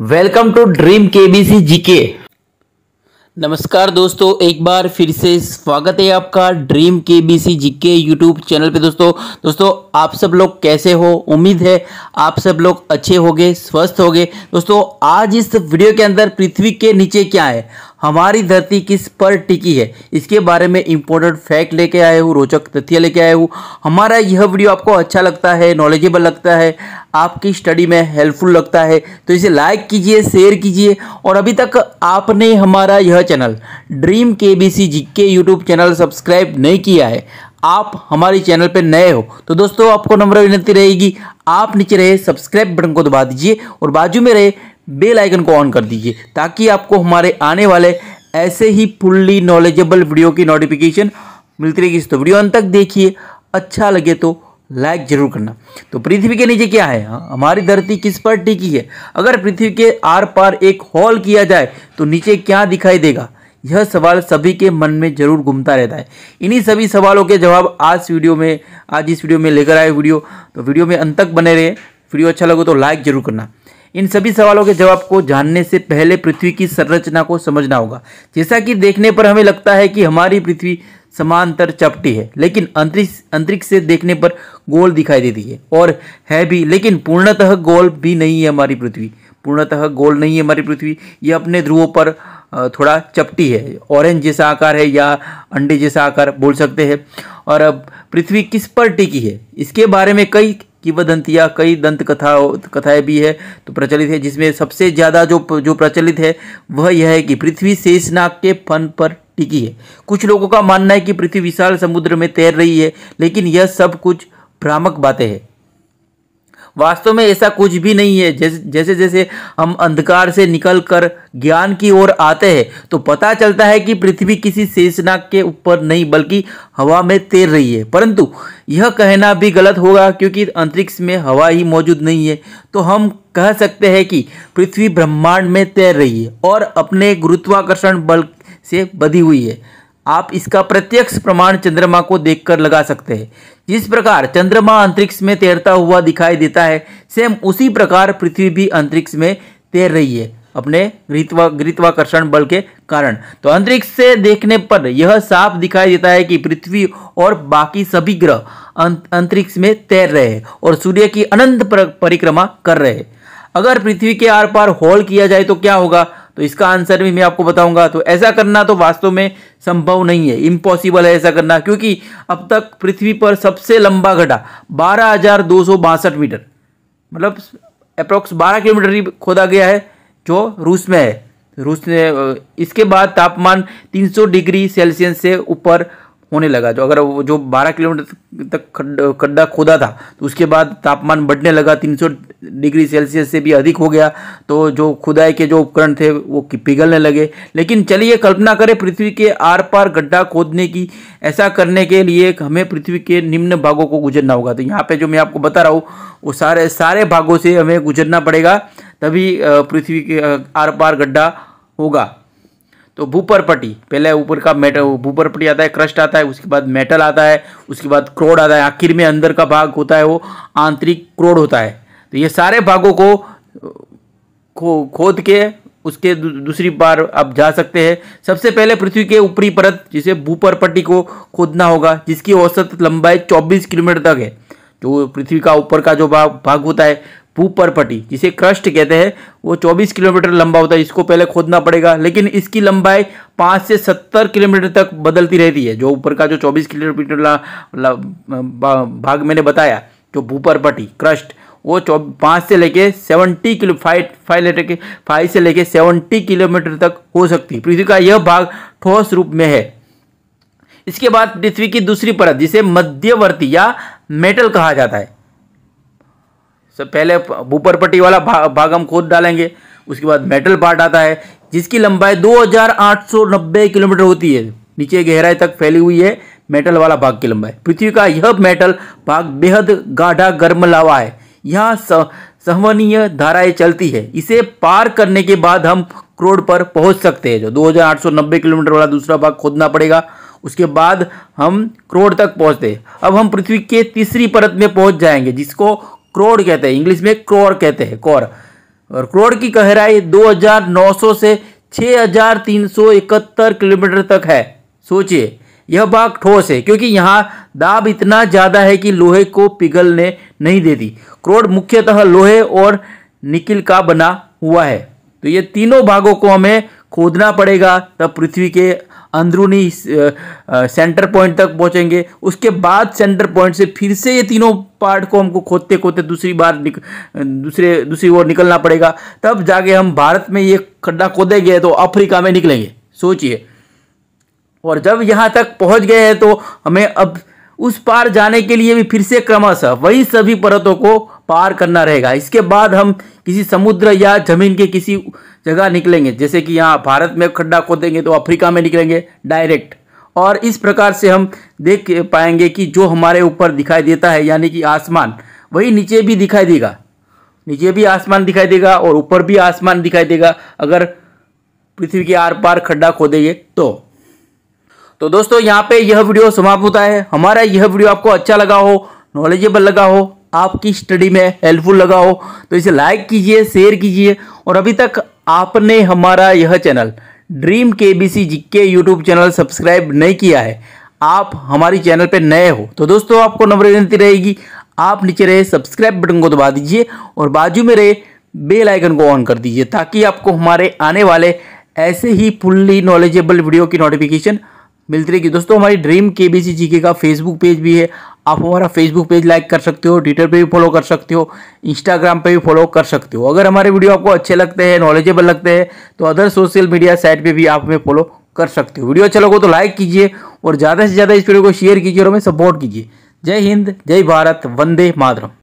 welcome to dream KBC GK नमस्कार दोस्तों एक बार फिर से स्वागत है आपका dream K B C G K YouTube channel पे दोस्तों दोस्तों आप सब लोग कैसे हो उम्मीद है आप सब लोग अच्छे होंगे स्वस्थ होंगे दोस्तों आज इस वीडियो के अंदर पृथ्वी के नीचे क्या है हमारी धरती किस पर टिकी है इसके बारे में इंपॉर्टेंट फैक्ट लेके आए हूँ रोचक तथ्य लेके आए हूँ हमारा यह वीडियो आपको अच्छा लगता है नॉलेजेबल लगता है आपकी स्टडी में हेल्पफुल लगता है तो इसे लाइक कीजिए शेयर कीजिए और अभी तक आपने हमारा यह channel dream K B C G K YouTube channel subscribe नहीं किया है आप हमारे चैनल पर नए हो तो दोस्तों आपको नम्र विनती रहेगी आप नीचे रहे सब्सक्राइब बटन को दबा दीजिए और बाजू में रहे बेल आइकन को ऑन कर दीजिए ताकि आपको हमारे आने वाले ऐसे ही फुल्ली नॉलेजेबल वीडियो की नोटिफिकेशन मिलती रहेगी तो वीडियो अंत तक देखिए अच्छा लगे तो लाइक जरूर करना तो पृथ्वी के नीचे क्या है हाँ, हमारी धरती किस पर टिकी है अगर पृथ्वी के आर पार एक हॉल किया जाए तो नीचे क्या दिखाई देगा यह सवाल सभी के मन में जरूर घूमता रहता है इन्हीं सभी सवालों के जवाब आज वीडियो में आज इस वीडियो में लेकर आए वीडियो तो वीडियो में अंत तक बने रहे वीडियो अच्छा लगे तो लाइक जरूर करना इन सभी सवालों के जवाब को जानने से पहले पृथ्वी की संरचना को समझना होगा जैसा कि देखने पर हमें लगता है कि हमारी पृथ्वी समांतर चपटी है लेकिन अंतरिक्ष अंतरिक्ष से देखने पर गोल दिखाई देती है और है भी लेकिन पूर्णतः गोल भी नहीं है हमारी पृथ्वी पूर्णतः गोल नहीं है हमारी पृथ्वी ये अपने ध्रुवों पर थोड़ा चपटी है ऑरेंज जैसा आकार है या अंडे जैसा आकार बोल सकते हैं और अब पृथ्वी किस पर टिकी है इसके बारे में कई किंवदंतियाँ कई दंत कथा कथाएँ भी है तो प्रचलित है जिसमें सबसे ज़्यादा जो जो प्रचलित है वह यह है कि पृथ्वी शेषनाग के फन पर टिकी है कुछ लोगों का मानना है कि पृथ्वी विशाल समुद्र में तैर रही है लेकिन यह सब कुछ भ्रामक बातें हैं वास्तव में ऐसा कुछ भी नहीं है जैसे जैसे जैसे हम अंधकार से निकल कर ज्ञान की ओर आते हैं तो पता चलता है कि पृथ्वी किसी शेषनाग के ऊपर नहीं बल्कि हवा में तैर रही है परंतु यह कहना भी गलत होगा क्योंकि अंतरिक्ष में हवा ही मौजूद नहीं है तो हम कह सकते हैं कि पृथ्वी ब्रह्मांड में तैर रही है और अपने गुरुत्वाकर्षण बल से बधी हुई है आप इसका प्रत्यक्ष प्रमाण चंद्रमा को देखकर लगा सकते हैं जिस प्रकार चंद्रमा अंतरिक्ष में तैरता हुआ दिखाई देता है सेम उसी प्रकार पृथ्वी भी अंतरिक्ष में तैर रही है अपने ग्रीत्वा बल के कारण तो अंतरिक्ष से देखने पर यह साफ दिखाई देता है कि पृथ्वी और बाकी सभी ग्रह अंतरिक्ष में तैर रहे हैं और सूर्य की अनंत परिक्रमा कर रहे हैं अगर पृथ्वी के आर पार होल किया जाए तो क्या होगा तो इसका आंसर भी मैं आपको बताऊंगा तो ऐसा करना तो वास्तव में संभव नहीं है इम्पॉसिबल है ऐसा करना क्योंकि अब तक पृथ्वी पर सबसे लंबा घटा बारह मीटर मतलब अप्रॉक्स 12 किलोमीटर ही खोदा गया है जो रूस में है रूस ने इसके बाद तापमान 300 डिग्री सेल्सियस से ऊपर होने लगा तो जो अगर जो 12 किलोमीटर तक खड्डा खोदा था तो उसके बाद तापमान बढ़ने लगा 300 डिग्री सेल्सियस से भी अधिक हो गया तो जो खुदाई के जो उपकरण थे वो पिघलने लगे लेकिन चलिए कल्पना करें पृथ्वी के आर पार गड्ढा खोदने की ऐसा करने के लिए हमें पृथ्वी के निम्न भागों को गुजरना होगा तो यहाँ पर जो मैं आपको बता रहा हूँ वो सारे सारे भागों से हमें गुजरना पड़ेगा तभी पृथ्वी के आर पार गड्ढा होगा तो भूपरपटी पहले ऊपर का मेटल भूपरपटी आता है क्रस्ट आता है उसके बाद मेटल आता है उसके बाद क्रोड आता है आखिर में अंदर का भाग होता है वो आंतरिक क्रोड होता है तो ये सारे भागों को खो खोद के उसके दूसरी बार आप जा सकते हैं सबसे पहले पृथ्वी के ऊपरी परत जिसे भूपरपट्टी को खोदना होगा जिसकी औसत लंबाई 24 किलोमीटर तक है जो पृथ्वी का ऊपर का जो भाग भाग होता है भूपरपटी जिसे क्रस्ट कहते हैं वो 24 किलोमीटर लंबा होता है इसको पहले खोदना पड़ेगा लेकिन इसकी लंबाई 5 से 70 किलोमीटर तक बदलती रहती है जो ऊपर का जो 24 किलोमीटर भाग मैंने बताया जो भूपरपटी क्रस्ट वो चौ पाँच से लेके seventy kilo five five letter के फाइव से लेके सेवेंटी किलोमीटर तक हो सकती है पृथ्वी का यह भाग ठोस रूप में है इसके बाद पृथ्वी की दूसरी परत जिसे मध्यवर्ती या मेटल कहा जाता है सब पहले ऊपर पट्टी वाला भा, भाग हम खोद डालेंगे उसके बाद मेटल पार्ट आता है जिसकी लंबाई 2890 किलोमीटर होती है नीचे गहराई तक फैली हुई है मेटल वाला भाग की लंबाई पृथ्वी का यह मेटल भाग बेहद गाढ़ा गर्म लावा है यहाँ सहवनीय धाराएं चलती है इसे पार करने के बाद हम क्रोड पर पहुंच सकते हैं जो 2890 किलोमीटर वाला दूसरा भाग खोदना पड़ेगा उसके बाद हम क्रोड तक पहुंचते हैं अब हम पृथ्वी के तीसरी परत में पहुंच जाएंगे जिसको क्रोड कहते हैं इंग्लिश में क्रोर कहते हैं कौर और क्रोड की गहराई 2,900 से 6,371 किलोमीटर तक है सोचिए यह भाग ठोस है क्योंकि यहाँ दाब इतना ज़्यादा है कि लोहे को पिघलने नहीं देती क्रोड मुख्यतः लोहे और निकिल का बना हुआ है तो ये तीनों भागों को हमें खोदना पड़ेगा तब पृथ्वी के अंदरूनी सेंटर पॉइंट तक पहुंचेंगे उसके बाद सेंटर पॉइंट से फिर से ये तीनों पार्ट को हमको खोदते खोदते दूसरी बार निक दूसरे दूसरी ओर निकलना पड़ेगा तब जाके हम भारत में ये खड्डा खोदेंगे तो अफ्रीका में निकलेंगे सोचिए और जब यहाँ तक पहुँच गए हैं तो हमें अब उस पार जाने के लिए भी फिर से क्रमशः वही सभी परतों को पार करना रहेगा इसके बाद हम किसी समुद्र या जमीन के किसी जगह निकलेंगे जैसे कि यहाँ भारत में खड्डा खोदेंगे तो अफ्रीका में निकलेंगे डायरेक्ट और इस प्रकार से हम देख पाएंगे कि जो हमारे ऊपर दिखाई देता है यानी कि आसमान वही नीचे भी दिखाई देगा नीचे भी आसमान दिखाई देगा और ऊपर भी आसमान दिखाई देगा अगर पृथ्वी के आर पार खड्डा खोदेंगे तो तो दोस्तों यहाँ पे यह वीडियो समाप्त होता है हमारा यह वीडियो आपको अच्छा लगा हो नॉलेजेबल लगा हो आपकी स्टडी में हेल्पफुल लगा हो तो इसे लाइक कीजिए शेयर कीजिए और अभी तक आपने हमारा यह channel dream K B C G K YouTube channel subscribe नहीं किया है आप हमारी चैनल पर नए हो तो दोस्तों आपको नंबर विनती रहेगी आप नीचे रहे सब्सक्राइब बटन को दबा दीजिए और बाजू में रहे बेल आइकन को ऑन कर दीजिए ताकि आपको हमारे आने वाले ऐसे ही फुल्ली नॉलेजेबल वीडियो की नोटिफिकेशन मिलती रहेगी दोस्तों हमारी dream K B C G के का फेसबुक पेज भी है आप हमारा फेसबुक पेज लाइक कर सकते हो ट्विटर पे भी फॉलो कर सकते हो इंस्टाग्राम पे भी फॉलो कर सकते हो अगर हमारे वीडियो आपको अच्छे लगते हैं नॉलेजेबल लगते हैं तो अदर सोशल मीडिया साइट पे भी आप हमें फॉलो कर सकते हो वीडियो अच्छा लगो तो लाइक कीजिए और ज़्यादा से ज़्यादा इस वीडियो को शेयर कीजिए और हमें सपोर्ट कीजिए जय हिंद जय भारत वंदे मातरम